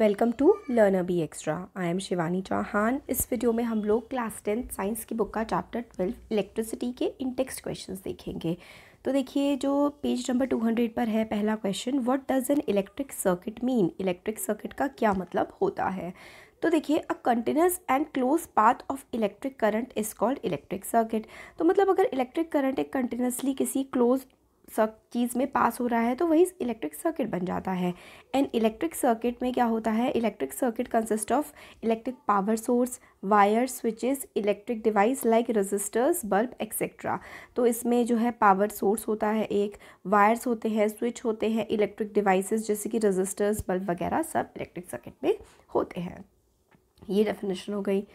welcome to learn be extra I am Shivani Chauhan इस video में हम लोग क्लास टेंथ साइंस की बुक का चैप्टर ट्वेल्व इलेक्ट्रिसिटी के इंटेक्सट क्वेश्चंस देखेंगे तो देखिए जो पेज नंबर टू हंड्रेड पर है पहला question what does an electric circuit mean electric circuit का क्या मतलब होता है तो देखिए a continuous and close path of electric current is called electric circuit तो मतलब अगर इलेक्ट्रिक करंट एक कंटिन्यूसली किसी क्लोज चीज़ में पास हो रहा है तो वही इलेक्ट्रिक सर्किट बन जाता है एंड इलेक्ट्रिक सर्किट में क्या होता है electric circuit consist of electric power source wire switches electric device like resistors bulb etcetera तो इसमें जो है पावर सोर्स होता है एक वायर्स होते हैं स्विच होते हैं इलेक्ट्रिक डिवाइसेस जैसे कि रजिस्टर्स बल्ब वगैरह सब इलेक्ट्रिक सर्किट में होते हैं ये डेफिनेशन हो गई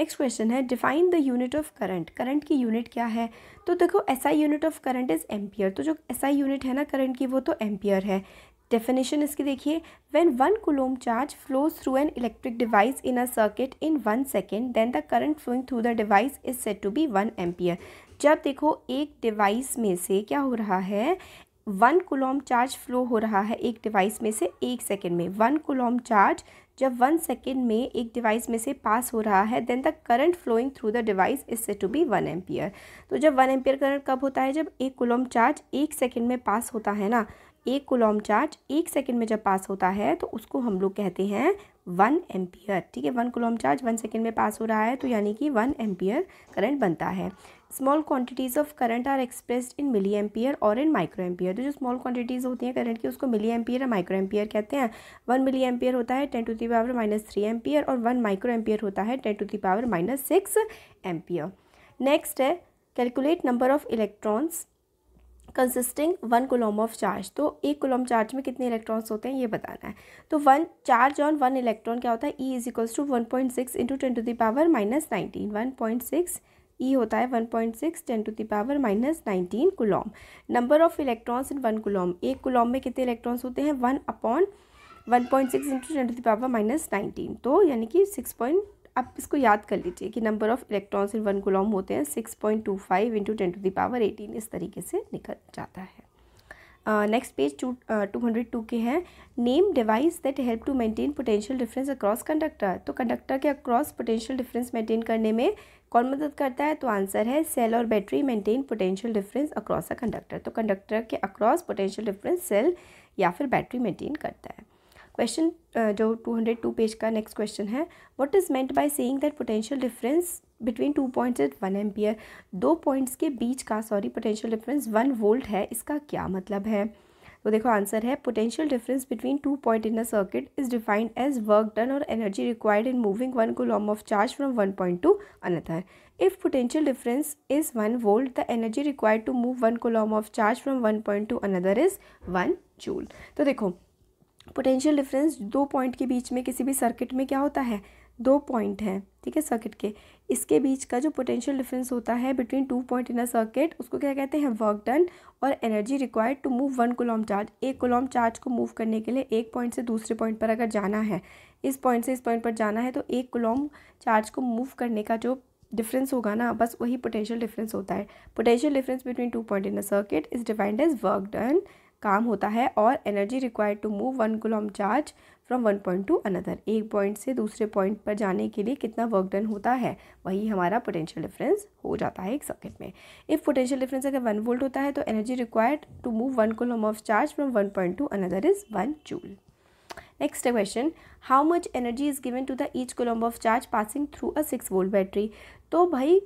नेक्स्ट क्वेश्चन है define the unit of current current की यूनिट क्या है तो देखो SI unit of current is ampere तो जो एसआई यूनिट है ना करंट की वो तो एम्पियर है डेफिनेशन इसकी देखिए when one coulomb charge flows through an electric device in a circuit in one second then the current flowing through the device is set to be one ampere जब देखो एक device में से क्या हो रहा है वन कुलोम चार्ज फ्लो हो रहा है एक डिवाइस में से एक सेकेंड में वन कुलोम चार्ज जब वन सेकेंड में एक डिवाइस में से पास हो रहा है then the current flowing through the device is said to be one ampere तो जब वन एम्पियर करंट कब होता है जब एक कुलम चार्ज एक सेकेंड में पास होता है ना एक कुलॉम चार्ज एक सेकेंड में जब पास होता है तो उसको हम लोग कहते हैं वन एम्पियर ठीक है one coulomb charge one second में पास हो रहा है तो यानी कि वन एम्पियर करंट बनता है small quantities of current are expressed in milliampere और इन माइक्रो एम्पियर तो जो स्मॉल क्वांटिटीज़ होती हैं करंट की उसको मिली एम्पियर या माइक्रो एम्पियर कहते हैं वन मिली एम्पियर होता है ten to the power minus three ampere और वन माइक्रो एम्पियर होता है ten to the power minus six ampere next है calculate number of electrons consisting one coulomb of charge तो एक कोलोम चार्ज में कितने इलेक्ट्रॉन्स होते हैं ये बताना है तो one charge on one electron क्या होता है e is equals to one point six into ten to the power minus nineteen one point six e e होता है 1.6 point six ten to the power minus nineteen coulomb number of electrons in one coulomb एक coulomb में कितने electrons होते हैं one upon one point six into ten to the power minus nineteen तो यानी कि सिक्स पॉइंट आप इसको याद कर लीजिए कि number of electrons in one coulomb होते हैं six point two five into ten to the power eighteen इस तरीके से निकल जाता है next page two two hundred two के हैं name device that help to maintain potential difference across conductor तो कंडक्टर के अक्रॉस पोटेंशियल डिफरेंस मेंटेन करने में कौन मदद करता है तो आंसर है सेल और battery maintain potential difference across a conductor तो कंडक्टर के अक्रॉस पोटेंशियल डिफरेंस सेल या फिर बैटरी मेंटेन करता है क्वेश्चन जो 202 पेज का नेक्स्ट क्वेश्चन है what is meant by saying that potential difference between two points at one ampere दो पॉइंट्स के बीच का sorry potential difference one volt है इसका क्या मतलब है तो देखो आंसर है potential difference between two point in a circuit is defined as work done और energy required in moving one coulomb of charge from one point to another if potential difference is one volt energy required to move one coulomb of charge from one point to another is one joule तो देखो potential difference दो point के बीच में किसी भी circuit में क्या होता है दो पॉइंट हैं ठीक है सर्किट के इसके बीच का जो पोटेंशियल डिफरेंस होता है between two point in a circuit उसको क्या कहते हैं वर्क डन और energy required to move one coulomb charge एक कोलॉम चार्ज को मूव करने के लिए एक पॉइंट से दूसरे पॉइंट पर अगर जाना है इस पॉइंट से इस पॉइंट पर जाना है तो एक कोलॉम चार्ज को मूव करने का जो डिफरेंस होगा ना बस वही पोटेंशियल डिफरेंस होता है potential difference between two point in a circuit is defined as work done काम होता है और energy required to move one coulomb charge from one point to another एक पॉइंट से दूसरे पॉइंट पर जाने के लिए कितना वर्क डन होता है वही हमारा पोटेंशियल डिफरेंस हो जाता है एक सर्किट में इफ़ पोटेंशियल डिफरेंस अगर वन वोल्ट होता है तो energy required to move one coulomb of charge from one point to another is one joule next question how much energy is given to the each coulomb of charge passing through a six volt battery तो भाई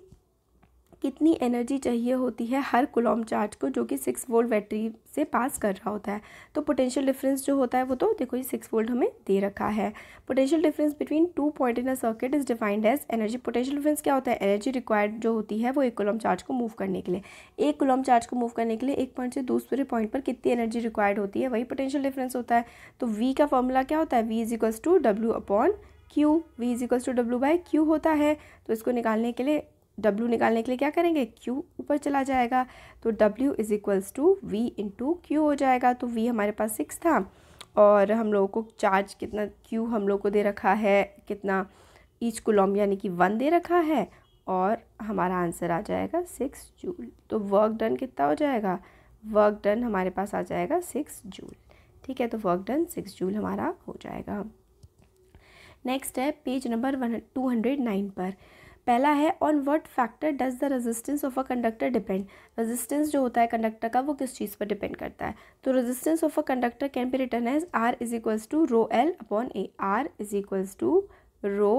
कितनी energy चाहिए होती है हर Coulomb charge को जो कि six volt battery से पास कर रहा होता है तो पोटेंशियल डिफरेंस जो होता है वो तो देखो ये सिक्स वोल्ट हमें दे रखा है potential difference between two point in a circuit is defined as energy potential difference क्या होता है एनर्जी रिक्वायर्ड जो होती है वो एक कुलॉम चार्ज को मूव करने के लिए एक कुलॉम चार्ज को मूव करने के लिए एक पॉइंट से दूसरे पॉइंट पर कितनी एनर्जी रिक्वायर्ड होती है वही पोटेंशियल डिफरेंस होता है तो वी का फॉर्मूला क्या होता है V is equals to W upon Q V is equals to W by Q होता है तो इसको निकालने के लिए W निकालने के लिए क्या करेंगे Q ऊपर चला जाएगा तो W is equals to V to Q हो जाएगा तो V हमारे पास सिक्स था और हम लोगों को चार्ज कितना Q हम लोग को दे रखा है कितना ईच कुलॉम यानी कि वन दे रखा है और हमारा आंसर आ जाएगा सिक्स जूल तो वर्क डन कितना हो जाएगा वर्क डन हमारे पास आ जाएगा सिक्स जूल ठीक है तो वर्क डन सिक्स जूल हमारा हो जाएगा नेक्स्ट है page number one two hundred nine पर पहला है on what factor does the resistance of a conductor depend resistance जो होता है कंडक्टर का वो किस चीज़ पर डिपेंड करता है तो resistance of a conductor can be return as R is equals to rho L upon A R is equals to rho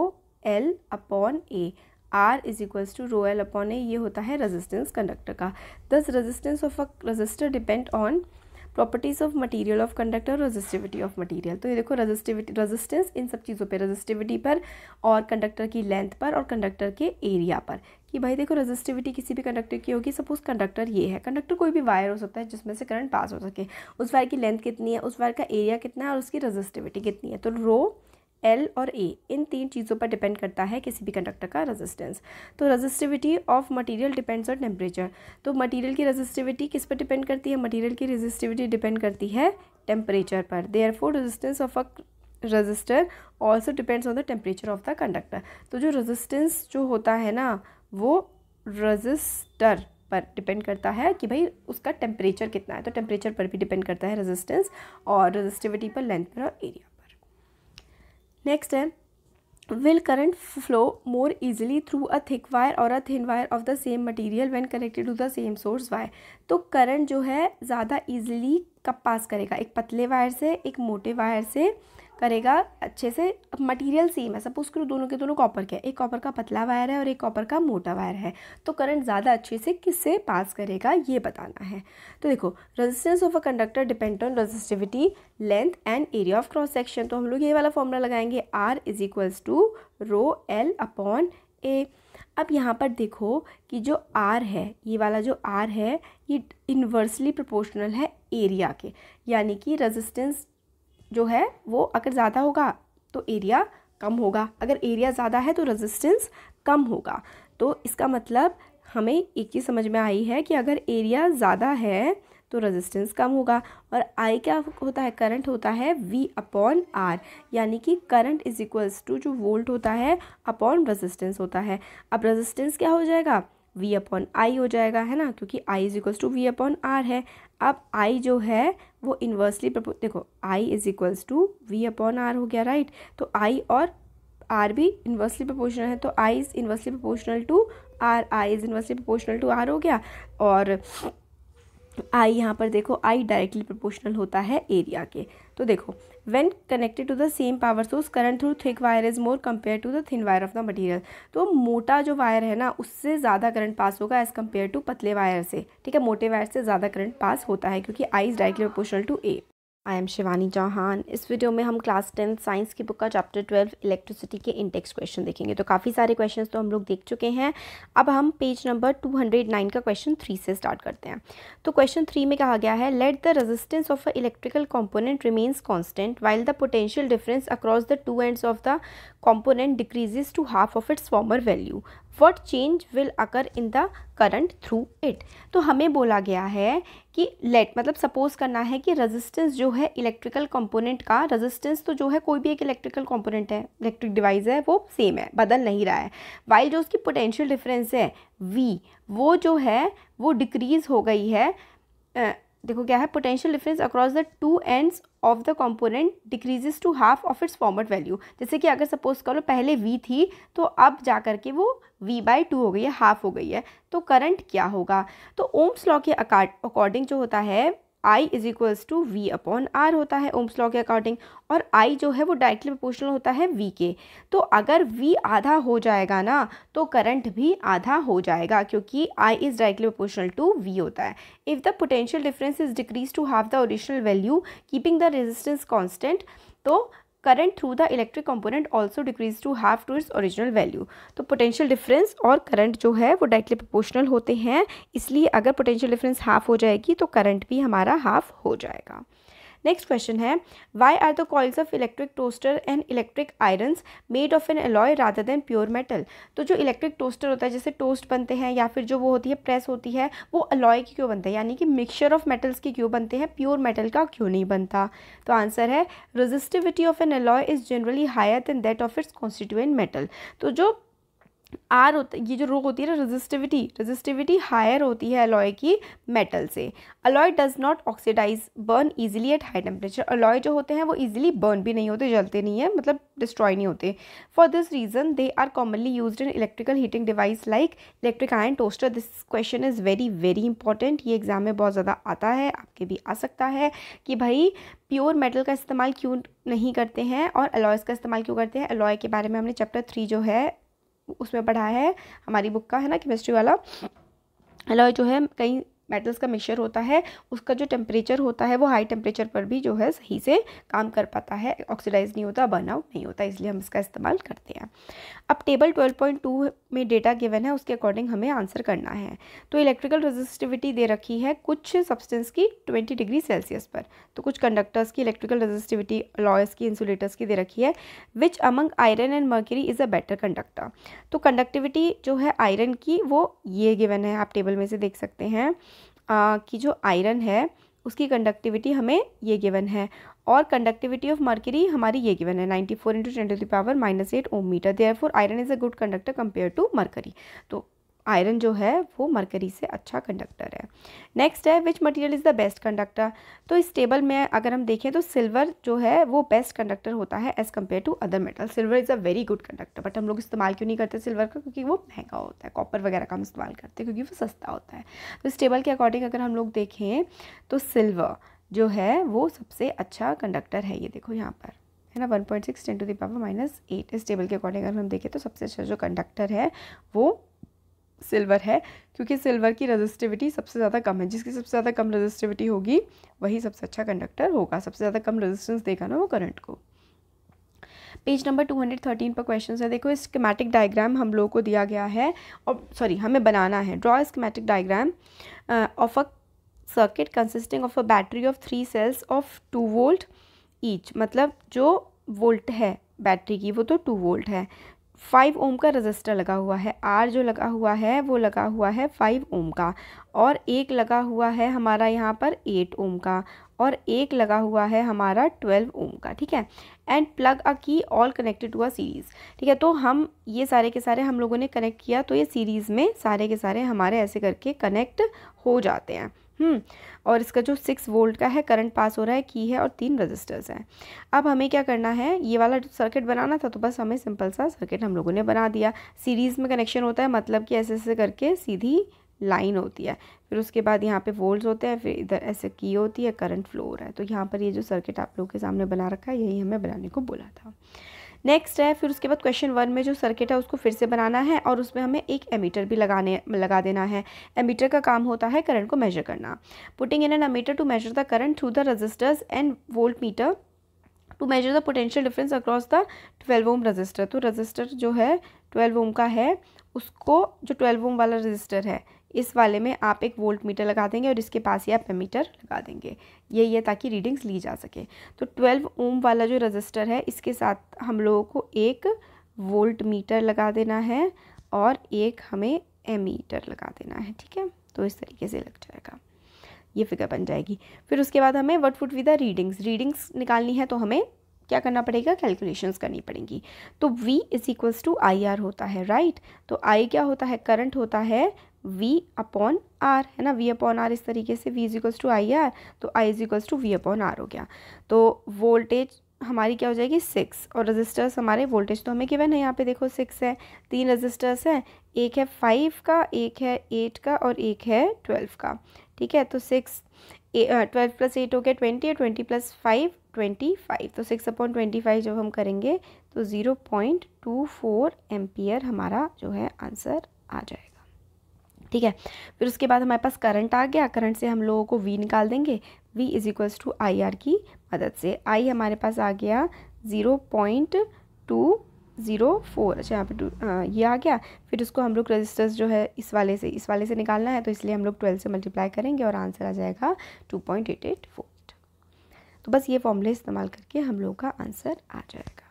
L upon A R is equals to rho L upon A ये होता है resistance conductor का दस resistance of a resistor depend on properties of material of conductor resistivity of material तो ये देखो resistivity resistance इन सब चीज़ों पे रजिस्टिविटी पर और कंडक्टर की लेंथ पर और कंडक्टर के एरिया पर कि भाई देखो रजिस्टिविटी किसी भी कंडक्टर की होगी सपोज कंडक्टर ये है कंडक्टर कोई भी वायर हो सकता है जिसमें से करंट पास हो सके उस वायर की लेंथ कितनी है उस वायर का एरिया कितना है और उसकी रजिस्टिविटी कितनी है तो रो एल और ए इन तीन चीज़ों पर डिपेंड करता है किसी भी कंडक्टर का रेजिस्टेंस तो resistivity of material depends on temperature तो मटेरियल की रेजिस्टिविटी किस पर डिपेंड करती है मटेरियल की रेजिस्टिविटी डिपेंड करती है टेम्परेचर पर therefore resistance of a resistor also depends on the temperature of the conductor तो जो रजिस्टेंस जो होता है ना वो रजिस्टर पर डिपेंड करता है कि भाई उसका टेम्परेचर कितना है तो टेम्परेचर पर भी डिपेंड करता है रेजिस्टेंस और रेजिस्टिविटी पर लेंथ पर और एरिया नेक्स्ट है will current flow more easily through a thick wire और a thin wire of the same material when connected to the same source wire तो करंट जो है ज़्यादा ईजिली कब पास करेगा एक पतले वायर से एक मोटे वायर से करेगा अच्छे से अब मटेरियल सेम है सपोज करो दोनों के दोनों कॉपर के एक कॉपर का पतला वायर है और एक कॉपर का मोटा वायर है तो करंट ज़्यादा अच्छे से किससे पास करेगा ये बताना है तो देखो resistance of a conductor depend on resistivity length and area of cross section तो हम लोग ये वाला फॉर्मूला लगाएंगे R is equals to rho L upon A अब यहाँ पर देखो कि जो आर है ये वाला जो आर है ये इन्वर्सली प्रोपोर्शनल है एरिया के यानी कि रेजिस्टेंस जो है वो अगर ज़्यादा होगा तो एरिया कम होगा अगर एरिया ज़्यादा है तो रेजिस्टेंस कम होगा तो इसका मतलब हमें एक चीज़ समझ में आई है कि अगर एरिया ज़्यादा है तो रेजिस्टेंस कम होगा और आई क्या होता है करंट होता है वी अपॉन आर यानी कि करंट इज इक्वल्स टू जो वोल्ट होता है अपॉन रेजिस्टेंस होता है अब रेजिस्टेंस क्या हो जाएगा वी अपॉन आई हो जाएगा है ना क्योंकि I is equals to V upon R है अब आई जो है वो इन्वर्सली देखो I is equals to V upon R हो गया राइट तो आई और आर भी इन्वर्सली प्रपोर्शनल है तो I is inversely proportional to R I is inversely proportional to R हो गया और आई यहाँ पर देखो आई डायरेक्टली प्रपोर्शनल होता है एरिया के तो देखो when connected to the same power source current through thick wire is more compare to the thin wire of the material तो मोटा जो वायर है ना उससे ज़्यादा करंट पास होगा एज कम्पेयर टू पतले वायर से ठीक है मोटे वायर से ज़्यादा करंट पास होता है क्योंकि I is directly proportional to A I am Shivani Chauhan इस वीडियो में हम क्लास टेंथ साइंस की बुक का चैप्टर ट्वेल्व इलेक्ट्रिसिटी के इंडेक्स क्वेश्चन देखेंगे तो काफ़ी सारे क्वेश्चंस तो हम लोग देख चुके हैं अब हम पेज नंबर 209 का क्वेश्चन थ्री से स्टार्ट करते हैं तो क्वेश्चन थ्री में कहा गया है let the resistance of a electrical component remains constant while the potential difference across the two end of the component decreases to half of its former value what change will occur in the current through it तो हमें बोला गया है कि let मतलब suppose करना है कि resistance जो है electrical component का resistance तो जो है कोई भी एक electrical component है electric device है वो same है बदल नहीं रहा है while जो उसकी potential difference है V वो जो है वो decrease हो गई है देखो क्या है potential difference across the two ends of the component decreases to half of its former value जैसे कि अगर सपोज करो पहले v थी तो अब जा कर के वो v बाई टू हो गई है हाफ हो गई है तो करंट क्या होगा तो ओम्स लॉ के अकॉर्डिंग जो होता है I is equals to V upon R होता है ओम्स लॉ के अकॉर्डिंग और आई जो है वो डायरेक्टली प्रोपोर्शनल होता है वी के तो अगर वी आधा हो जाएगा ना तो करंट भी आधा हो जाएगा क्योंकि I is directly proportional to V होता है if the potential difference is decrease to half the original value keeping the resistance constant तो current through the electric component also decrease to half to its original value तो potential difference और current जो है वो directly proportional होते हैं इसलिए अगर पोटेंशियल डिफरेंस हाफ हो जाएगी तो करंट भी हमारा हाफ हो जाएगा नेक्स्ट क्वेश्चन है why are the coils of electric toaster and electric irons made of an alloy rather than pure metal तो जो इलेक्ट्रिक टोस्टर होता है जैसे टोस्ट बनते हैं या फिर जो वो होती है प्रेस होती है वो अलॉय की क्यों बनता है यानी कि मिक्सचर ऑफ मेटल्स की क्यों बनते हैं प्योर मेटल का क्यों नहीं बनता तो आंसर है resistivity of an alloy is generally higher than that of its constituent metal तो जो आर होता ये जो रो होती है ना रजिस्टिविटी रजिस्टिविटी हायर होती है अलॉय की मेटल से alloy does not oxidise burn easily at high temperature alloy जो होते हैं वो ईजिली बर्न भी नहीं होते जलते नहीं है मतलब डिस्ट्रॉय नहीं होते for this reason they are commonly use in electrical heating device like electric iron toaster this question is very very important ये एग्ज़ाम में बहुत ज़्यादा आता है आपके भी आ सकता है कि भाई प्योर मेटल का इस्तेमाल क्यों नहीं करते हैं और अलॉयस का इस्तेमाल क्यों करते हैं अलॉय के बारे में हमने चैप्टर थ्री जो है उसमें पढ़ा है हमारी बुक का है ना केमिस्ट्री वाला अलॉय जो है कई मेटल्स का मिक्सचर होता है उसका जो टेम्परेचर होता है वो हाई टेम्परेचर पर भी जो है सही से काम कर पाता है ऑक्सीडाइज नहीं होता बर्न आउट नहीं होता इसलिए हम इसका इस्तेमाल करते हैं अब टेबल 12.2 में डेटा गिवन है उसके अकॉर्डिंग हमें आंसर करना है तो इलेक्ट्रिकल रेजिस्टिविटी दे रखी है कुछ सब्सटेंस की 20 डिग्री सेल्सियस पर तो कुछ कंडक्टर्स की इलेक्ट्रिकल रेजिस्टिविटी लॉयस की इंसुलेटर्स की दे रखी है which among iron and mercury is a better conductor तो कंडक्टिविटी जो है आयरन की वो ये गिवन है आप टेबल में से देख सकते हैं की जो आयरन है उसकी कंडक्टिविटी हमें ये गिवन है और कंडक्टिविटी ऑफ मर्करी हमारी ये गिवन है 94 four into twenty to minus eight ohm metre therefore iron is a good conductor compare to mercury तो आयरन जो है वो मरकरी से अच्छा कंडक्टर है नेक्स्ट है which material is the best conductor तो इस टेबल में अगर हम देखें तो सिल्वर जो है वो बेस्ट कंडक्टर होता है as compare to other metal silver is a very good conductor but हम लोग इस्तेमाल क्यों नहीं करते सिल्वर का क्योंकि वो महंगा होता है कॉपर वगैरह का हम इस्तेमाल करते हैं क्योंकि वो सस्ता होता है तो इस टेबल के अकॉर्डिंग अगर हम लोग देखें तो सिल्वर जो है वो सबसे अच्छा कंडक्टर है ये देखो यहाँ पर है ना one point six ten to the power minus eight इस टेबल के अकॉर्डिंग अगर हम देखें तो सबसे अच्छा जो कंडक्टर है वो सिल्वर है क्योंकि सिल्वर की रजिस्टिविटी सबसे ज़्यादा कम है जिसकी सबसे ज़्यादा कम रजिस्टिविटी होगी वही सबसे अच्छा कंडक्टर होगा सबसे ज़्यादा कम रजिस्टेंस देगा ना वो करंट को पेज नंबर 213 पर क्वेश्चन है देखो स्कीमेटिक डायग्राम हम लोगों को दिया गया है और सॉरी हमें बनाना है draw schematic diagram of a circuit consisting of a battery of three cells of two volt each मतलब जो वोल्ट है बैटरी की वो तो टू वोल्ट है फाइव ओम का रजिस्टर लगा हुआ है आर जो लगा हुआ है वो लगा हुआ है फाइव ओम का और एक लगा हुआ है हमारा यहाँ पर एट ओम का और एक लगा हुआ है हमारा ट्वेल्व ओम का ठीक है and plug a key all connected to a series ठीक है तो हम ये सारे के सारे हम लोगों ने कनेक्ट किया तो ये सीरीज़ में सारे के सारे हमारे ऐसे करके कनेक्ट हो जाते हैं हम्म, और इसका जो सिक्स वोल्ट का है करंट पास हो रहा है की है और तीन रजिस्टर्स हैं अब हमें क्या करना है ये वाला जो सर्किट बनाना था तो बस हमें सिंपल सा सर्किट हम लोगों ने बना दिया सीरीज़ में कनेक्शन होता है मतलब कि ऐसे ऐसे करके सीधी लाइन होती है फिर उसके बाद यहाँ पे वोल्ट्स होते हैं फिर इधर ऐसे की होती है करंट फ्लो हो रहा है तो यहाँ पर ये जो सर्किट आप लोगों के सामने बना रखा है यही हमें बनाने को बोला था नेक्स्ट है फिर उसके बाद क्वेश्चन वन में जो सर्किट है उसको फिर से बनाना है और उसमें हमें एक एमीटर भी लगाने लगा देना है एमीटर का काम होता है करंट को मेजर करना putting in an ammeter to measure the current through the resistors and voltmeter to measure the potential difference across the twelve ohm resistor तो रजिस्टर जो है ट्वेल्व ओम का है उसको जो ट्वेल्व ओम वाला रजिस्टर है इस वाले में आप एक वोल्ट मीटर लगा देंगे और इसके पास ही आप एमीटर लगा देंगे ये ये ताकि रीडिंग्स ली जा सके तो ट्वेल्व ओम वाला जो रजिस्टर है इसके साथ हम लोगों को एक वोल्ट मीटर लगा देना है और एक हमें एमीटर लगा देना है ठीक है तो इस तरीके से लग जाएगा ये फिगर बन जाएगी फिर उसके बाद हमें what foot with readings readings निकालनी है तो हमें क्या करना पड़ेगा कैलकुलेशंस करनी पड़ेंगी तो V is equals to I R होता है राइट तो I क्या होता है करंट होता है V अपॉन आर है ना V अपॉन आर इस तरीके से V is equals to I R तो I is equals to V upon R हो गया तो वोल्टेज हमारी क्या हो जाएगी सिक्स और रजिस्टर्स हमारे वोल्टेज तो हमें केवल है यहाँ पे देखो सिक्स है तीन रजिस्टर्स हैं एक है फाइव का एक है एट का और एक है ट्वेल्व का ठीक है तो सिक्स ट्वेल्व प्लस एट हो गया ट्वेंटी और twenty plus five twenty five तो सिक्स अपॉन ट्वेंटी फाइव जब हम करेंगे तो zero point two four ampere हमारा जो है आंसर आ जाएगा ठीक है फिर उसके बाद हमारे पास करंट आ गया करंट से हम लोगों को वी निकाल देंगे V is equals to I R की मदद से आई हमारे पास आ गया zero point two zero four अच्छा यहाँ पे टू हाँ, ये आ गया फिर उसको हम लोग रजिस्टर्स जो है इस वाले से इस वाले से निकालना है तो इसलिए हम लोग ट्वेल्व से मल्टीप्लाई करेंगे और आंसर आ जाएगा two point eight eight four तो बस ये फॉर्मूले इस्तेमाल करके हम लोग का आंसर आ जाएगा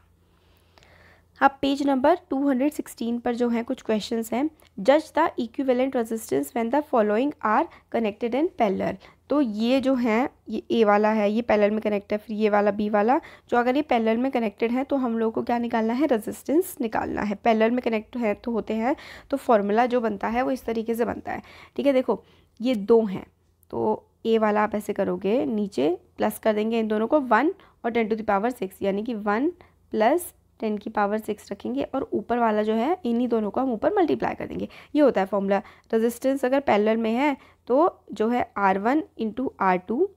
अब पेज नंबर 216 पर जो है कुछ क्वेश्चंस हैं जज the equivalent resistance when the following are connected in parallel तो ये जो है ये ए वाला है ये पैलर में कनेक्ट है फिर ये वाला बी वाला जो अगर ये पैलर में कनेक्टेड है तो हम लोग को क्या निकालना है रेजिस्टेंस निकालना है पैलर में कनेक्ट है तो होते हैं तो फॉर्मूला जो बनता है वो इस तरीके से बनता है ठीक है देखो ये दो हैं तो ए वाला आप ऐसे करोगे नीचे प्लस कर देंगे इन दोनों को वन और ten to the power six यानी कि वन प्लस टेन की पावर सिक्स रखेंगे और ऊपर वाला जो है इन्हीं दोनों को हम ऊपर मल्टीप्लाई कर देंगे ये होता है फॉर्मूला रेजिस्टेंस अगर पैलर में है तो जो है R one into R two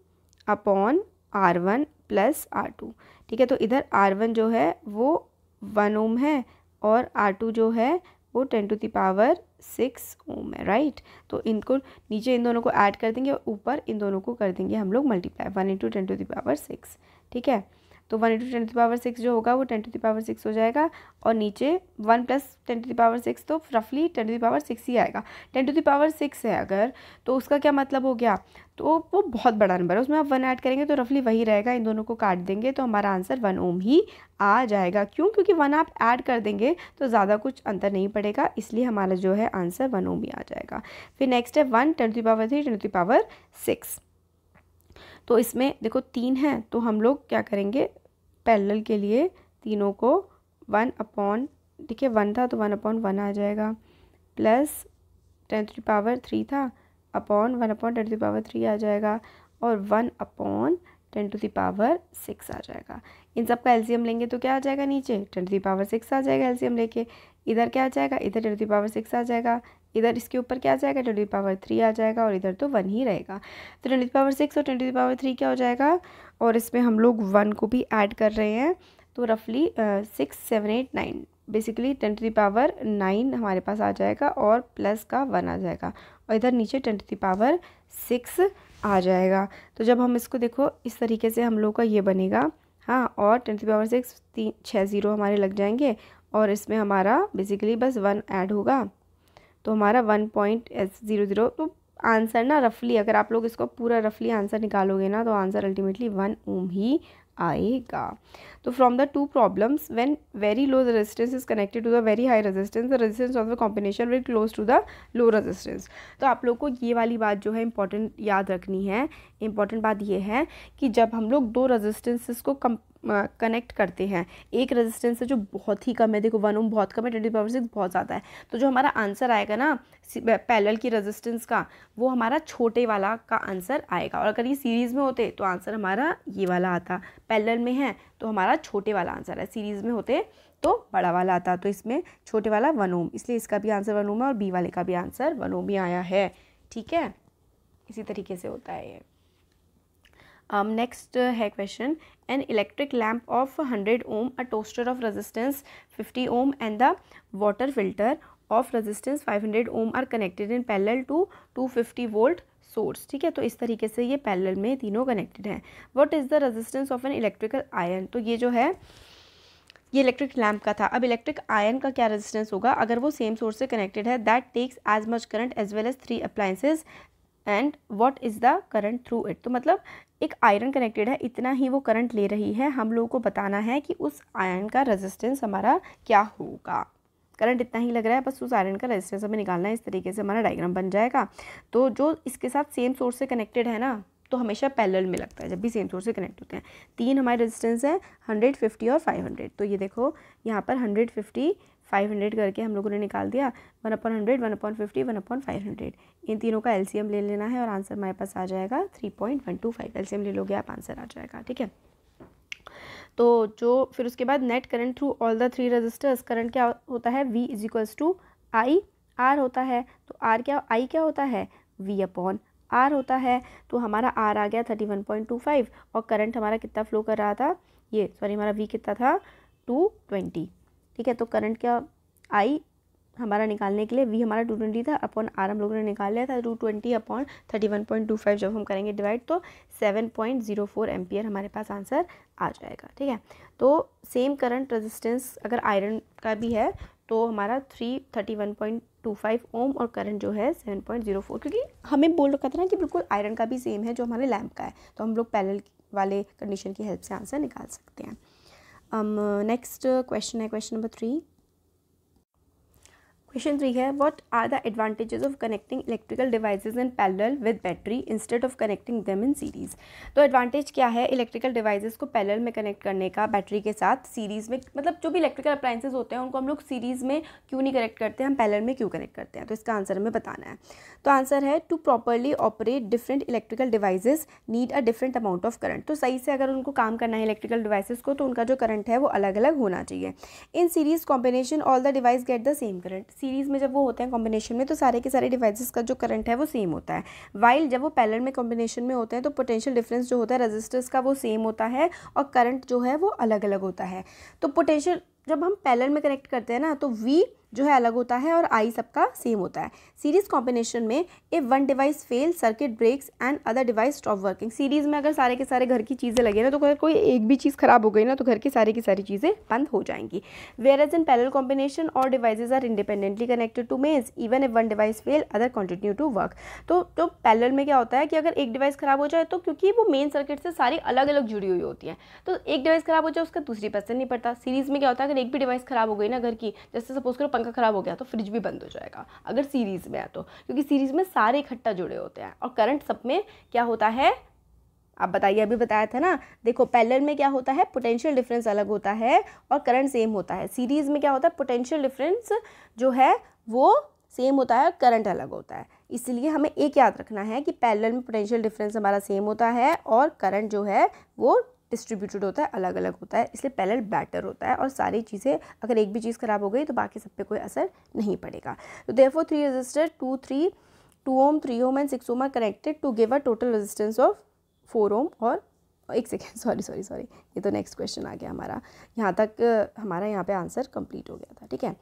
upon R one plus R two ठीक है तो इधर आर वन जो है वो वन ओम है और आर टू जो है वो ten to the power six ohm है राइट तो इनको नीचे इन दोनों को ऐड कर देंगे और ऊपर इन दोनों को कर देंगे हम लोग multiply one into ten to the power six ठीक है तो one into ten to power six जो होगा वो टेन टू दावर सिक्स हो जाएगा और नीचे one plus ten to the power six तो रफली टेन टू दावर सिक्स ही आएगा टेन टू दावर सिक्स है अगर तो उसका क्या मतलब हो गया तो वो बहुत बड़ा नंबर है उसमें आप वन ऐड करेंगे तो रफली वही रहेगा इन दोनों को काट देंगे तो हमारा आंसर वन ओम ही आ जाएगा क्यों क्योंकि वन आप ऐड कर देंगे तो ज़्यादा कुछ अंतर नहीं पड़ेगा इसलिए हमारा जो है आंसर वन ओम ही आ जाएगा फिर नेक्स्ट है one ten to power three ten to power six तो इसमें देखो तीन हैं तो हम लोग क्या करेंगे पैरेलल के लिए तीनों को वन अपॉन ठीक है वन था तो वन अपॉन वन आ जाएगा plus ten to power three था upon one upon ten to power three आ जाएगा और one upon ten to the power six आ जाएगा इन सब का एल्सियम लेंगे तो क्या आ जाएगा नीचे ten to the power six आ जाएगा एल्सियम लेके इधर क्या आ जाएगा इधर टू दी पावर सिक्स आ जाएगा इधर इसके ऊपर क्या आ जाएगा टू पावर थ्री आ जाएगा और इधर तो वन ही रहेगा तो टू पावर सिक्स और टू पावर थ्री क्या हो जाएगा और इसमें हम लोग वन को भी ऐड कर रहे हैं तो रफली six seven eight nine basically ten to the power nine हमारे पास आ जाएगा और प्लस का वन आ जाएगा और इधर नीचे ten to the power six आ जाएगा तो जब हम इसको देखो इस तरीके से हम लोग का ये बनेगा हाँ और ten to the power six तीन छः ज़ीरो हमारे लग जाएंगे और इसमें हमारा बेसिकली बस वन ऐड होगा तो हमारा वन पॉइंट एस ज़ीरो ज़ीरो तो आंसर ना रफली अगर आप लोग इसको पूरा रफली आंसर निकालोगे ना तो आंसर अल्टीमेटली वन ओम ही आएगा तो from the two problems when very low resistance is connected to the very high resistance the resistance of the combination will close to the low resistance तो आप लोग को ये वाली बात जो है इंपॉर्टेंट याद रखनी है इंपॉर्टेंट बात ये है कि जब हम लोग दो रेजिस्टेंसेस को कम कनेक्ट करते हैं एक रेजिस्टेंस है जो बहुत ही कम है देखो वन ओम बहुत कम है ट्वेंटी पावर सिक्स बहुत ज़्यादा है तो जो हमारा आंसर आएगा ना पैरेलल की रेजिस्टेंस का वो हमारा छोटे वाला का आंसर आएगा और अगर ये सीरीज़ में होते तो आंसर हमारा ये वाला आता पैरेलल में है तो हमारा छोटे वाला आंसर है सीरीज़ में होते तो बड़ा वाला आता तो इसमें छोटे वाला वन ओम इसलिए इसका भी आंसर वन ओम है और बी वाले का भी आंसर वन ओम ही आया है ठीक है इसी तरीके से होता है ये नेक्स्ट है question an electric lamp of hundred ohm a toaster of resistance fifty ohm and the water filter of resistance five hundred ohm are connected in parallel to two fifty volt source ठीक है तो इस तरीके से ये parallel में तीनों connected हैं what is the resistance of an electrical iron तो ये जो है ये इलेक्ट्रिक लैम्प का था अब इलेक्ट्रिक आयन का क्या रेजिस्टेंस होगा अगर वो सेम सोर्स से कनेक्टेड है that takes as much current as well as three appliances and what is the current through it तो मतलब एक आयरन कनेक्टेड है इतना ही वो करंट ले रही है हम लोगों को बताना है कि उस आयरन का रेजिस्टेंस हमारा क्या होगा करंट इतना ही लग रहा है बस उस आयरन का रेजिस्टेंस हमें निकालना है इस तरीके से हमारा डायग्राम बन जाएगा तो जो इसके साथ सेम सोर्स से कनेक्टेड है ना तो हमेशा पैरेलल में लगता है जब भी सेम सोर्स से कनेक्ट होते हैं तीन हमारे रेजिस्टेंस हैं हंड्रेड और फाइव तो ये देखो यहाँ पर हंड्रेड फाइव हंड्रेड करके हम लोगों ने निकाल दिया one upon hundred one upon fifty one upon five hundred इन तीनों का एलसीएम ले लेना है और आंसर हमारे पास आ जाएगा three point one two five एम ले लोगे आप आंसर आ जाएगा ठीक है तो जो फिर उसके बाद net current through all the three resistors current क्या होता है V is equals to I R होता है तो आर क्या आई क्या होता है वी अपॉन आर होता है तो हमारा आर आ गया thirty one point two five और करंट हमारा कितना फ्लो कर रहा था ये सॉरी हमारा वी कितना था टू ट्वेंटी ठीक है तो करंट क्या आई हमारा निकालने के लिए वी हमारा टू ट्वेंटी था अपॉन आर हम लोगों ने निकाल लिया था two twenty upon thirty one point two five जब हम करेंगे डिवाइड तो seven point zero four ampere हमारे पास आंसर आ जाएगा ठीक है तो सेम करंट रेजिस्टेंस अगर आयरन का भी है तो हमारा three thirty one point two five ohm और करंट जो है सेवन पॉइंट जीरो फोर क्योंकि हमें बोल रखा था ना कि बिल्कुल आयरन का भी सेम है जो हमारे लैम्प का है तो हम लोग पैनल वाले कंडीशन की हेल्प से आंसर निकाल सकते हैं um, uh, next uh, question uh, question number 3 question three है what are the advantages of connecting electrical devices in parallel with battery instead of connecting them in series तो advantage क्या है electrical devices को parallel में connect करने का battery के साथ सीरीज़ में मतलब जो भी इलेक्ट्रिकल अप्लाइंसेज होते हैं उनको हम लोग सीरीज़ में क्यों नहीं कनेक्ट करते हैं हम पैरेलल में क्यों कनेक्ट करते हैं तो इसका आंसर हमें बताना है तो आंसर है to properly operate different electrical devices need a different amount of current तो सही से अगर उनको काम करना है इलेक्ट्रिकल डिवाइसेज को तो उनका जो करंट है वो अलग अलग होना चाहिए in series combination all the device get the same current series में जब वो होते हैं कॉम्बिनेशन में तो सारे के सारे डिवाइसेस का जो करंट है वो सेम होता है वाइल जब वो पैलर में कॉम्बिनेशन में होते हैं तो पोटेंशियल डिफरेंस जो होता है रजिस्टर्स का वो सेम होता है और करंट जो है वो अलग अलग होता है तो पोटेंशियल जब हम पैलर में कनेक्ट करते हैं ना तो वी जो है अलग होता है और आई सबका सेम होता है सीरीज़ कॉम्बिनेशन में if one device fail circuit breaks and other device stop working series में अगर सारे के सारे घर की चीज़ें लगे ना तो अगर कोई एक भी चीज़ ख़राब हो गई ना तो घर की सारी की सारी चीज़ें बंद हो जाएंगी whereas in parallel combination और devices are independently connected to mains even if one device fail other continue to work तो तो पैरल में क्या होता है कि अगर एक डिवाइस ख़राब हो जाए तो क्योंकि वो मेन सर्किट से सारी अलग अलग जुड़ी हुई होती है तो एक डिवाइस ख़राब हो जाए उसका दूसरी पसंद नहीं पड़ता सीरीज़ में क्या होता है अगर एक भी डिवाइस ख़राब हो गई ना घर की जैसे सपोज करो पंखा ख़राब हो गया तो फ्रिज भी बंद हो जाएगा अगर सीरीज़ में है तो क्योंकि सीरीज़ में सारे इकट्ठा जुड़े होते हैं और करंट सब में क्या होता है आप बताइए अभी बताया था ना देखो पैलर में क्या होता है पोटेंशियल डिफरेंस अलग होता है और करंट सेम होता है सीरीज़ में क्या होता है पोटेंशियल डिफरेंस जो है वो सेम होता है और करंट अलग होता है इसलिए हमें एक याद रखना है कि पैलर में पोटेंशियल डिफरेंस हमारा सेम होता है और करंट जो है वो डिस्ट्रीब्यूटेड होता है अलग अलग होता है इसलिए पैलेट बैटर होता है और सारी चीज़ें अगर एक भी चीज़ ख़राब हो गई तो बाकी सब पे कोई असर नहीं पड़ेगा तो therefore three resistor two three two ohm three ohm and six ohm are connected to give a total resistance of four ohm और एक सेकेंड सॉरी सॉरी सॉरी ये तो नेक्स्ट क्वेश्चन आ गया हमारा यहाँ तक हमारा यहाँ पे आंसर कंप्लीट हो गया था ठीक है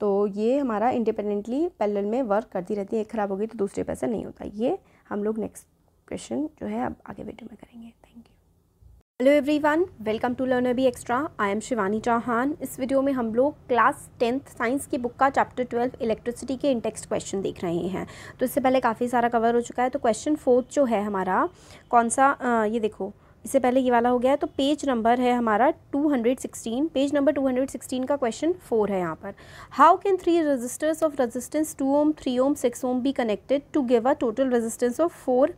तो ये हमारा इंडिपेंडेंटली पैरेलल में वर्क करती रहती है एक ख़राब हो गई तो दूसरे पैसे नहीं होता ये हम लोग नेक्स्ट क्वेश्चन जो है अब आगे वीडियो में करेंगे hello everyone welcome to learner bee extra I am Shivani Chauhan इस वीडियो में हम लोग क्लास टेंथ साइंस की बुक का चैप्टर ट्वेल्व इलेक्ट्रिसिटी के इंटेक्स्ट क्वेश्चन देख रहे हैं तो इससे पहले काफ़ी सारा कवर हो चुका है तो क्वेश्चन फोर्थ जो है हमारा कौन सा आ, ये देखो इससे पहले ये वाला हो गया है तो पेज नंबर है हमारा 216 पेज नंबर 216 का क्वेश्चन फोर है यहाँ पर how can three resistors of resistance two ohm three ohm six ohm be connected to give a total resistance of four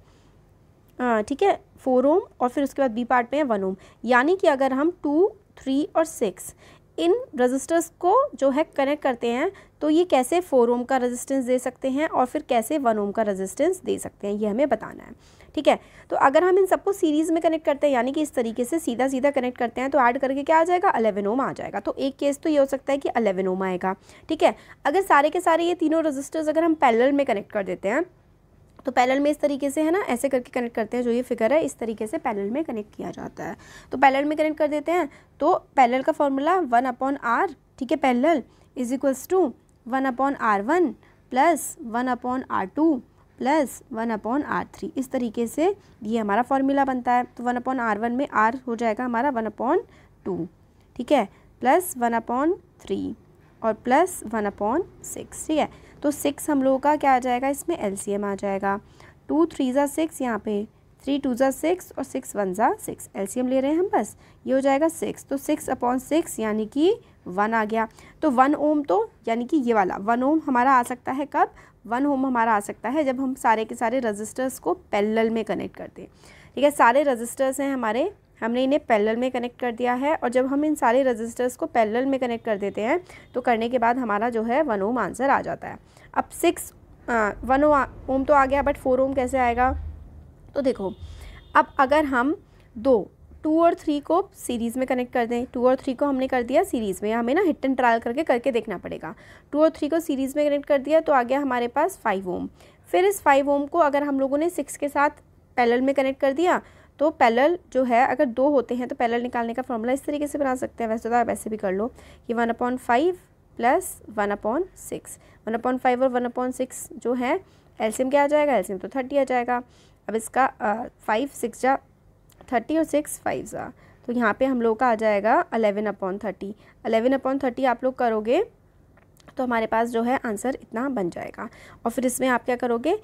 हाँ, ठीक है फोर ओम और फिर उसके बाद बी पार्ट में है वन ओम यानी कि अगर हम टू थ्री और सिक्स इन रजिस्टर्स को जो है कनेक्ट करते हैं तो ये कैसे फोर ओम का रेजिस्टेंस दे सकते हैं और फिर कैसे वन ओम का रेजिस्टेंस दे सकते हैं ये हमें बताना है ठीक है तो अगर हम इन सबको सीरीज़ में कनेक्ट करते हैं यानी कि इस तरीके से सीधा सीधा कनेक्ट करते हैं तो ऐड करके क्या आ जाएगा अलेवन ओम आ जाएगा तो एक केस तो ये हो सकता है कि अलेवन ओम आएगा ठीक है अगर सारे के सारे ये तीनों रजिस्टर्स अगर हम पैरल में कनेक्ट कर देते हैं तो पैरेलल में इस तरीके से है ना ऐसे करके कनेक्ट करते हैं जो ये फिगर है इस तरीके से पैनल में कनेक्ट किया जाता है तो पैरेलल में कनेक्ट कर देते हैं तो पैरेलल का फॉर्मूला वन अपॉन आर ठीक है panel is equals to one upon R one plus one upon R two plus one upon R three इस तरीके से ये हमारा फॉर्मूला बनता है तो वन अपॉन आर वन में आर हो जाएगा हमारा वन अपॉन टू ठीक है प्लस वन अपॉन थ्री और प्लस वन अपॉन सिक्स ठीक है तो सिक्स हम लोगों का क्या आ जाएगा इसमें एल आ जाएगा टू थ्री ज़ा सिक्स यहाँ पे थ्री टू ज़ा सिक्स और सिक्स वन ज़ा सिक्स एल ले रहे हैं हम बस ये हो जाएगा सिक्स तो सिक्स अपॉन सिक्स यानी कि वन आ गया तो वन ओम तो यानी कि ये वाला वन ओम हमारा आ सकता है कब वन ओम हमारा आ सकता है जब हम सारे के सारे रजिस्टर्स को पैरेलल में कनेक्ट करते हैं ठीक है सारे रजिस्टर्स हैं हमारे हमने इन्हें पैरेलल में कनेक्ट कर दिया है और जब हम इन सारे रजिस्टर्स को पैरेलल में कनेक्ट कर देते हैं तो करने के बाद हमारा जो है वन ओम आंसर आ जाता है अब सिक्स वन ओम तो आ गया बट फोर ओम कैसे आएगा तो देखो अब अगर हम दो टू और थ्री को सीरीज़ में कनेक्ट कर दें टू और थ्री को हमने कर दिया सीरीज़ में हमें ना हिट एंड ट्रायल करके करके देखना पड़ेगा टू और थ्री को सीरीज़ में कनेक्ट कर दिया तो आ गया हमारे पास फाइव ओम फिर इस फाइव ओम को अगर हम लोगों ने सिक्स के साथ पैरेलल में कनेक्ट कर दिया तो पैलल जो है अगर दो होते हैं तो पैलल निकालने का फॉर्मूला इस तरीके से बना सकते हैं वैसे तो आप ऐसे भी कर लो कि one upon five plus one upon six one upon five और वन अपॉइंट सिक्स जो है एल्सियम क्या आ जाएगा एल्सियम तो थर्टी आ जाएगा अब इसका फाइव सिक्स जा थर्टी और सिक्स फाइव ज़ा तो यहाँ पे हम लोग का आ जाएगा eleven upon thirty eleven upon thirty आप लोग करोगे तो हमारे पास जो है आंसर इतना बन जाएगा और फिर इसमें आप क्या करोगे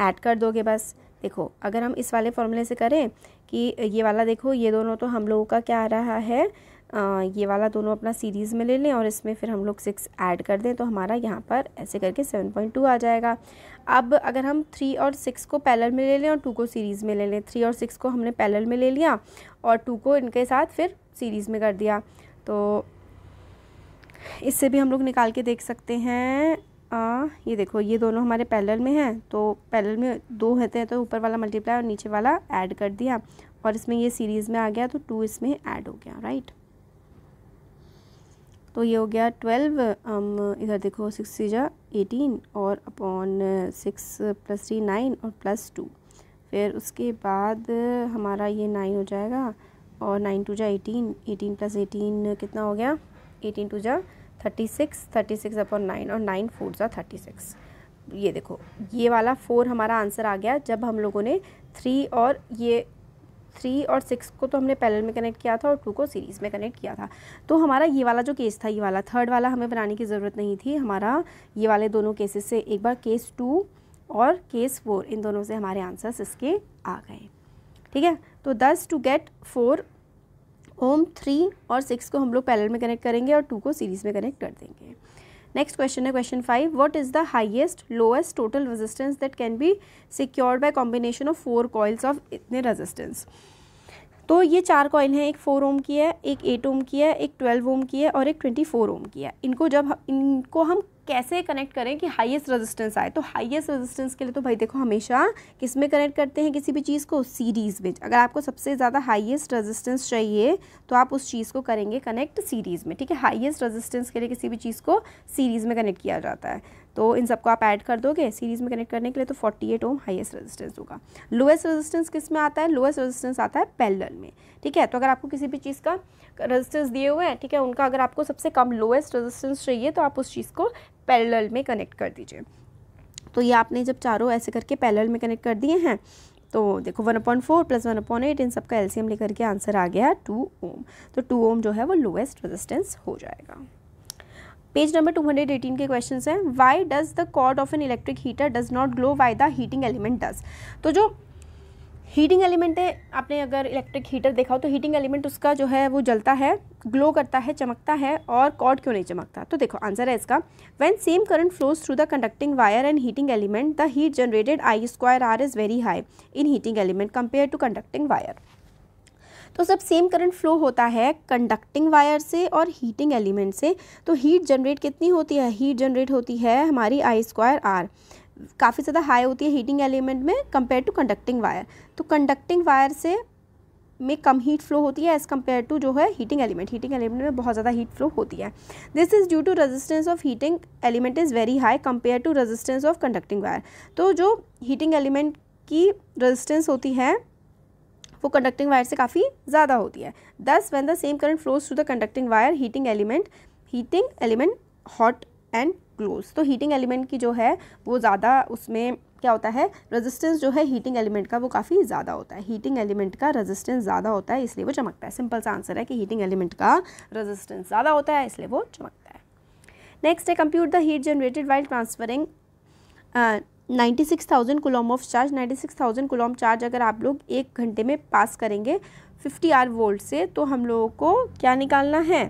ऐड कर दोगे बस देखो अगर हम इस वाले फॉर्मूले से करें कि ये वाला देखो ये दोनों तो हम लोगों का क्या आ रहा है आ, ये वाला दोनों अपना सीरीज़ में ले लें और इसमें फिर हम लोग सिक्स ऐड कर दें तो हमारा यहाँ पर ऐसे करके सेवन पॉइंट टू आ जाएगा अब अगर हम थ्री और सिक्स को पैलर में ले लें और टू को सीरीज़ में ले लें थ्री और सिक्स को हमने पैलर में ले लिया और टू को इनके साथ फिर सीरीज़ में कर दिया तो इससे भी हम लोग निकाल के देख सकते हैं आ, ये देखो ये दोनों हमारे पैरेलल में हैं तो पैरेलल में दो होते हैं तो ऊपर वाला मल्टीप्लाई और नीचे वाला ऐड कर दिया और इसमें ये सीरीज़ में आ गया तो टू इसमें ऐड हो गया राइट तो ये हो गया ट्वेल्व हम um, इधर देखो सिक्स सी जा एटीन और upon six plus three nine और प्लस टू फिर उसके बाद हमारा ये नाइन हो जाएगा और नाइन टू जा एटीन एटीन प्लस एटीन कितना हो गया एटीन टू जा thirty six thirty six upon nine और नाइन फोर ज़ा थर्टी सिक्स ये देखो ये वाला फोर हमारा आंसर आ गया जब हम लोगों ने थ्री और ये थ्री और सिक्स को तो हमने पैरेलल में कनेक्ट किया था और टू को सीरीज़ में कनेक्ट किया था तो हमारा ये वाला जो केस था ये वाला थर्ड वाला हमें बनाने की ज़रूरत नहीं थी हमारा ये वाले दोनों केसेस से एक बार केस टू और केस फोर इन दोनों से हमारे आंसर्स इसके आ गए ठीक है तो दस to get four ohm three और सिक्स को हम लोग पैरेलल में कनेक्ट करेंगे और टू को सीरीज़ में कनेक्ट कर देंगे नेक्स्ट क्वेश्चन है question five what is the highest lowest total resistance that can be secured by combination of four coils of इतने रेजिस्टेंस तो ये चार कॉइल हैं एक फोर ओम की है एक एट ओम की है एक ट्वेल्व ओम की है और एक ट्वेंटी फोर ओम की है इनको जब इनको हम कैसे कनेक्ट करें कि हाईएस्ट रेजिस्टेंस आए तो हाईएस्ट रेजिस्टेंस के लिए तो भाई देखो हमेशा किस में कनेक्ट करते हैं किसी भी चीज़ को सीरीज़ में अगर आपको सबसे ज़्यादा हाईएस्ट रेजिस्टेंस चाहिए तो आप उस चीज़ को करेंगे कनेक्ट सीरीज़ में ठीक है हाईएस्ट रेजिस्टेंस के लिए किसी भी चीज़ को सीरीज़ में कनेक्ट किया जाता है तो इन सबको आप ऐड कर दोगे सीरीज़ में कनेक्ट करने के लिए तो forty eight ohm highest resistance होगा लोएस्ट रजिस्टेंस किस में आता है लोएस्ट रजिस्टेंस आता है पैरेलल में ठीक है तो अगर आपको किसी भी चीज़ का रेजिस्टेंस दिए हुए हैं ठीक है उनका अगर आपको सबसे कम लोएस्ट रेजिस्टेंस चाहिए तो आप उस चीज़ को पैरेलल में कनेक्ट कर दीजिए तो ये आपने जब चारों ऐसे करके पैरेलल में कनेक्ट कर दिए हैं तो देखो one upon four plus one upon eight इन सबका एलसीएम एल्सियम लेकर के आंसर आ गया टू ओम तो टू ओम जो है वो लोएस्ट रेजिस्टेंस हो जाएगा page number two hundred eighteen के क्वेश्चन हैं why does the cord of an electric heater does not glow why the heating element does तो जो हीटिंग एलिमेंट है आपने अगर इलेक्ट्रिक हीटर देखा हो तो हीटिंग एलिमेंट उसका जो है वो जलता है ग्लो करता है चमकता है और कॉड क्यों नहीं चमकता तो देखो आंसर है इसका when same current flows through the conducting wire and heating element the heat generated I square R is very high in heating element compare to conducting wire तो जब सेम करंट फ्लो होता है conducting wire से और heating element से तो heat generate कितनी होती है हीट जनरेट होती है हमारी आई स्क्वायर आर काफ़ी ज़्यादा हाई होती है हीटिंग एलिमेंट में कंपेयर टू कंडक्टिंग वायर तो कंडक्टिंग वायर से में कम हीट फ्लो होती है एज़ कम्पेयर टू जो है हीटिंग एलिमेंट हीटिंग एलिमेंट में बहुत ज़्यादा हीट फ्लो होती है this is due to resistance of heating element is very high compare to resistance of conducting wire तो जो हीटिंग एलिमेंट की रेजिस्टेंस होती है वो कंडक्टिंग वायर से काफ़ी ज़्यादा होती है thus when the same current flows to the conducting wire heating element heating element hot and glows तो हीटिंग एलिमेंट की जो है वो ज़्यादा उसमें क्या होता है रेजिस्टेंस जो है हीटिंग एलिमेंट का वो काफ़ी ज़्यादा होता है हीटिंग एलिमेंट का रेजिस्टेंस ज़्यादा होता है इसलिए वो चमकता है सिंपल सा आंसर है कि हीटिंग एलिमेंट का रेजिस्टेंस ज़्यादा होता है इसलिए वो चमकता है नेक्स्ट है compute the heat generated while transferring ninety six thousand coulomb of charge ninety six thousand coulomb charge अगर आप लोग एक घंटे में पास करेंगे फिफ्टी आर वोल्ट से तो हम लोगों को क्या निकालना है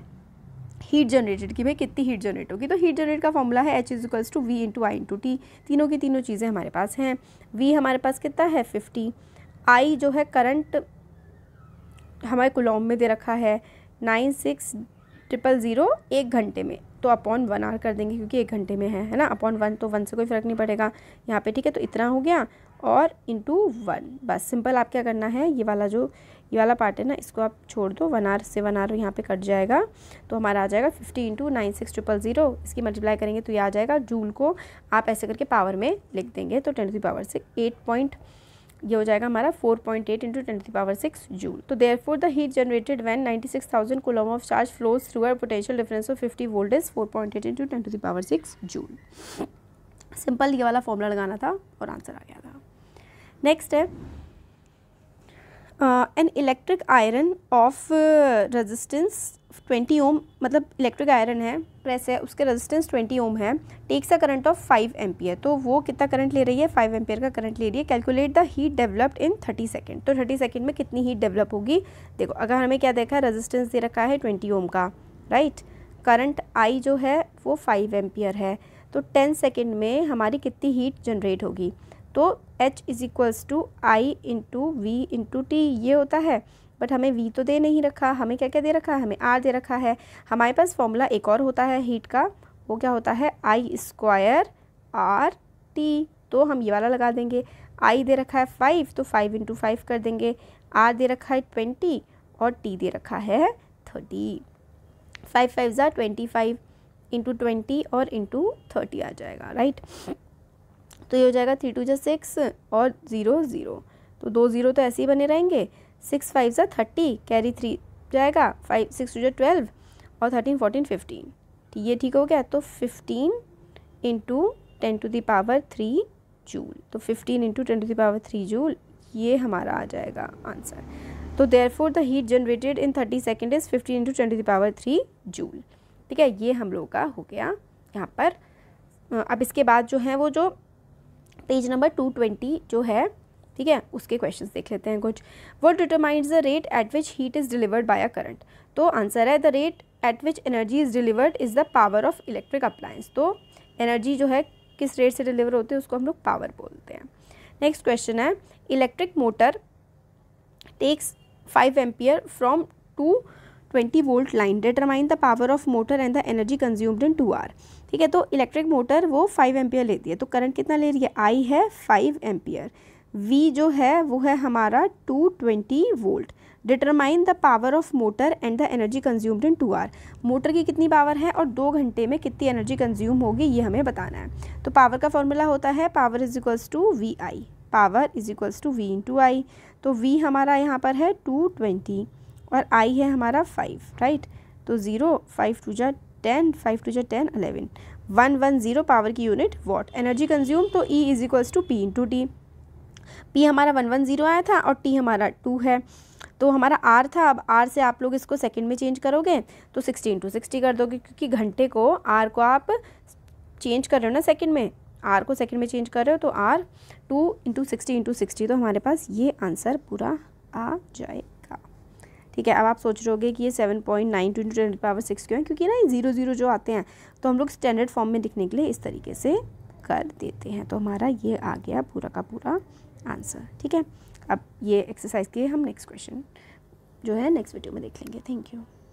हीट जनरेटेड कि भाई कितनी हीट जनरेट होगी तो हीट जनरेट का फॉर्मूला है H is equals to V into I into T तीनों की तीनों चीज़ें हमारे पास हैं वी हमारे पास कितना है फिफ्टी आई जो है करंट हमारे कुलॉम में दे रखा है नाइन सिक्स ट्रिपल ज़ीरो एक घंटे में तो अपॉन वन आर कर देंगे क्योंकि एक घंटे में है है ना अपॉन वन तो वन से कोई फ़र्क नहीं पड़ेगा यहाँ पे ठीक है तो इतना हो गया और इंटू वन बस सिंपल आप क्या करना है ये वाला जो ये वाला पार्ट है ना इसको आप छोड़ दो वन आर से वन आर यहाँ पे कट जाएगा तो हमारा आ जाएगा fifty into nine six triple zero इसकी मल्टीप्लाई करेंगे तो ये आ जाएगा जूल को आप ऐसे करके पावर में लिख देंगे तो टेंथ की पावर से एट पॉइंट ये हो जाएगा हमारा 4.8 point eight into three power six joule तो therefore the heat generated when ninety six thousand coulomb of charge flows through a potential difference of fifty volt is four point eight into ten three power six joule simple ये वाला formula लगाना था और answer आ गया था next है an electric iron of resistance 20 ohm मतलब electric iron है प्रेस है उसके रेजिस्टेंस 20 ओम है takes a current of 5 ampere तो वो कितना करंट ले रही है 5 एम्पियर का करंट ले रही है calculate the heat developed in 30 second तो 30 सेकेंड में कितनी हीट डेवलप होगी देखो अगर हमें क्या देखा है रजिस्टेंस दे रखा है ट्वेंटी ओम का राइट करंट आई जो है वो फाइव एम्पियर है तो टेन सेकेंड में हमारी कितनी हीट जनरेट होगी तो h is equals to I into V into T ये होता है बट हमें v तो दे नहीं रखा हमें क्या क्या दे रखा है हमें r दे रखा है हमारे पास फॉर्मूला एक और होता है हीट का वो क्या होता है आई स्क्वायर आर टी तो हम ये वाला लगा देंगे आई दे रखा है फाइव तो फाइव इंटू फाइव कर देंगे आर दे रखा है ट्वेंटी और टी दे रखा है थर्टी फाइव फाइव ज़ा ट्वेंटी फाइव इंटू ट्वेंटी और इंटू थर्टी आ जाएगा राइट तो ये हो जाएगा थ्री टू जो सिक्स और ज़ीरो ज़ीरो तो दो ज़ीरो तो ऐसे ही बने रहेंगे सिक्स फाइव ज़ा थर्टी कैरी थ्री जाएगा फाइव सिक्स टू जो ट्वेल्व और थर्टीन फोर्टीन फिफ्टीन तो ये ठीक हो गया तो fifteen into ten to the power three joule तो fifteen into ten to the power three joule ये हमारा आ जाएगा आंसर तो therefore the heat generated in thirty second is fifteen into twenty to power three joule ठीक है ये हम लोग का हो गया यहाँ पर अब इसके बाद जो है वो जो पेज नंबर टू ट्वेंटी जो है ठीक है उसके क्वेश्चंस देख लेते हैं कुछ what determines the rate at which heat is delivered by a current तो आंसर है the rate at which energy is delivered is the power of electric appliance तो एनर्जी जो है किस रेट से डिलीवर होती है उसको हम लोग पावर बोलते हैं नेक्स्ट क्वेश्चन है electric motor takes five ampere from two 20 volt line determine the power of motor and the energy consumed in two hour ठीक है तो इलेक्ट्रिक मोटर वो फाइव एम्पियर लेती है तो करंट कितना ले रही है आई है फाइव एम्पियर वी जो है वो है हमारा two twenty volt determine the power of motor and the energy consumed in two hour मोटर की कितनी पावर है और दो घंटे में कितनी एनर्जी कंज्यूम होगी ये हमें बताना है तो पावर का फॉर्मूला होता है power is equals to V I power is equals to V into I तो वी हमारा यहाँ पर है टू ट्वेंटी और आई है हमारा फाइव राइट तो ज़ीरो फाइव टू जा टेन फाइव टू जो ten eleven one one zero power की यूनिट वॉट एनर्जी कंज्यूम तो E is equals to P into T P हमारा वन वन जीरो आया था और टी हमारा टू है तो हमारा आर था अब आर से आप लोग इसको सेकंड में चेंज करोगे तो सिक्सटी टू सिक्सटी कर दोगे क्योंकि घंटे को आर को आप चेंज कर रहे हो ना सेकंड में आर को सेकंड में चेंज कर रहे हो तो hour two into sixty into sixty तो हमारे पास ये आंसर पूरा आ जाएगा ठीक है अब आप सोच रहे होगे कि ये seven point nine two into ten power six क्यों है क्योंकि ना ये ज़ीरो ज़ीरो जो आते हैं तो हम लोग स्टैंडर्ड फॉर्म में लिखने के लिए इस तरीके से कर देते हैं तो हमारा ये आ गया पूरा का पूरा आंसर ठीक है अब ये एक्सरसाइज के हम नेक्स्ट क्वेश्चन जो है नेक्स्ट वीडियो में देख लेंगे थैंक यू